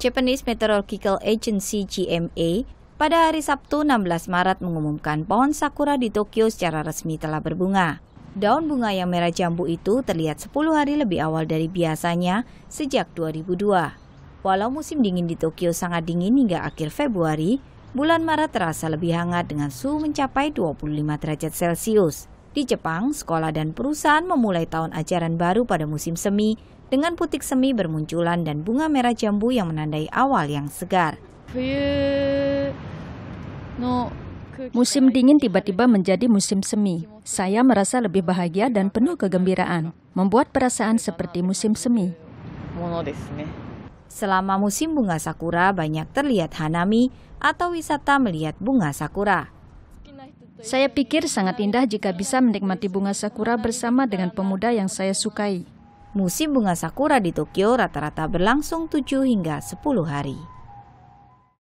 Japanese Meteorological Agency GMA pada hari Sabtu 16 Maret mengumumkan pohon sakura di Tokyo secara resmi telah berbunga. Daun bunga yang merah jambu itu terlihat 10 hari lebih awal dari biasanya sejak 2002. Walau musim dingin di Tokyo sangat dingin hingga akhir Februari, bulan Maret terasa lebih hangat dengan suhu mencapai 25 derajat Celcius. Di Jepang, sekolah dan perusahaan memulai tahun ajaran baru pada musim semi dengan putik semi bermunculan dan bunga merah jambu yang menandai awal yang segar. Musim dingin tiba-tiba menjadi musim semi. Saya merasa lebih bahagia dan penuh kegembiraan, membuat perasaan seperti musim semi. Selama musim bunga sakura banyak terlihat hanami atau wisata melihat bunga sakura. Saya pikir sangat indah jika bisa menikmati bunga sakura bersama dengan pemuda yang saya sukai. Musim bunga sakura di Tokyo rata-rata berlangsung 7 hingga 10 hari.